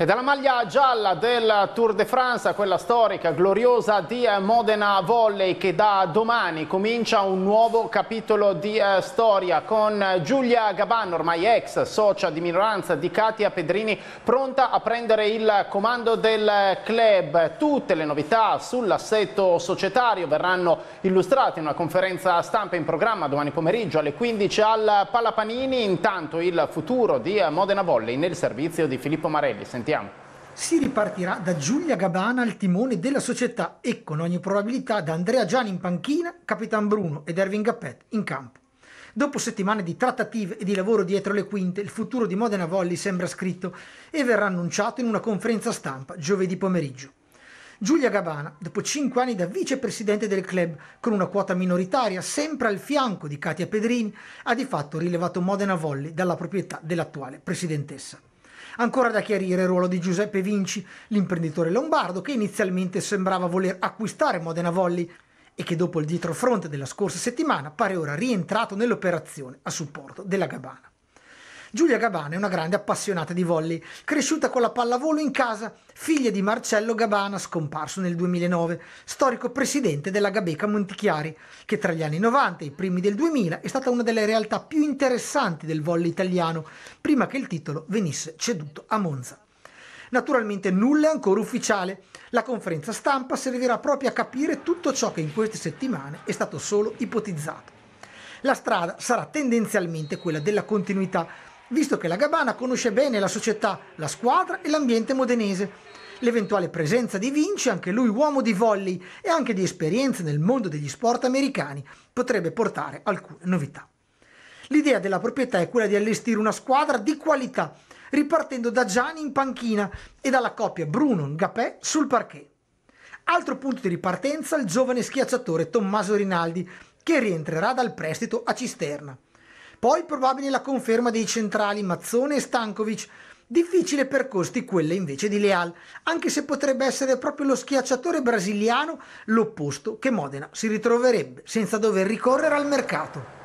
E dalla maglia gialla del Tour de France, quella storica, gloriosa di eh, Modena Volley, che da domani comincia un nuovo capitolo di eh, storia con eh, Giulia Gaban, ormai ex socia di minoranza di Katia Pedrini, pronta a prendere il comando del eh, club. Tutte le novità sull'assetto societario verranno illustrate in una conferenza stampa in programma domani pomeriggio alle 15 al Palapanini. Intanto il futuro di Modena Volley nel servizio di Filippo Marelli. Sentite sentiamo. Si ripartirà da Giulia Gabana al timone della società e con ogni probabilità da Andrea Gianni in panchina, Capitan Bruno ed Erwin Gappet in campo. Dopo settimane di trattative e di lavoro dietro le quinte, il futuro di Modena Volley sembra scritto e verrà annunciato in una conferenza stampa giovedì pomeriggio. Giulia Gabana, dopo 5 anni da vicepresidente del club, con una quota minoritaria sempre al fianco di Katia Pedrini, ha di fatto rilevato Modena Volley dalla proprietà dell'attuale presidentessa. Ancora da chiarire il ruolo di Giuseppe Vinci, l'imprenditore lombardo che inizialmente sembrava voler acquistare Modena Volley e che dopo il dietrofront della scorsa settimana pare ora rientrato nell'operazione a supporto della Gabana. Giulia Gabana è una grande appassionata di volley, cresciuta con la pallavolo in casa, figlia di Marcello Gabana, scomparso nel 2009, storico presidente della Gabeca Montichiari, che tra gli anni 90 e i primi del 2000 è stata una delle realtà più interessanti del volley italiano, prima che il titolo venisse ceduto a Monza. Naturalmente nulla è ancora ufficiale. La conferenza stampa servirà proprio a capire tutto ciò che in queste settimane è stato solo ipotizzato. La strada sarà tendenzialmente quella della continuità visto che la Gabbana conosce bene la società, la squadra e l'ambiente modenese. L'eventuale presenza di Vinci, anche lui uomo di volley e anche di esperienze nel mondo degli sport americani, potrebbe portare alcune novità. L'idea della proprietà è quella di allestire una squadra di qualità, ripartendo da Gianni in panchina e dalla coppia Bruno-Ngapè sul parquet. Altro punto di ripartenza il giovane schiacciatore Tommaso Rinaldi, che rientrerà dal prestito a Cisterna. Poi probabile la conferma dei centrali Mazzone e Stankovic. Difficile per Costi quella invece di Leal, anche se potrebbe essere proprio lo schiacciatore brasiliano l'opposto che Modena si ritroverebbe senza dover ricorrere al mercato.